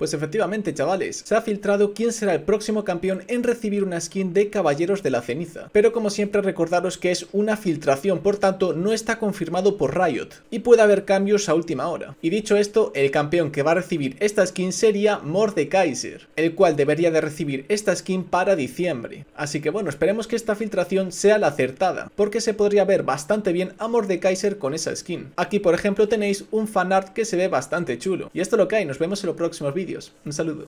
Pues efectivamente, chavales, se ha filtrado quién será el próximo campeón en recibir una skin de Caballeros de la Ceniza. Pero como siempre recordaros que es una filtración, por tanto no está confirmado por Riot y puede haber cambios a última hora. Y dicho esto, el campeón que va a recibir esta skin sería Mordekaiser, el cual debería de recibir esta skin para diciembre. Así que bueno, esperemos que esta filtración sea la acertada, porque se podría ver bastante bien a Mordekaiser con esa skin. Aquí por ejemplo tenéis un fanart que se ve bastante chulo. Y esto lo que nos vemos en los próximos vídeos. Un saludo.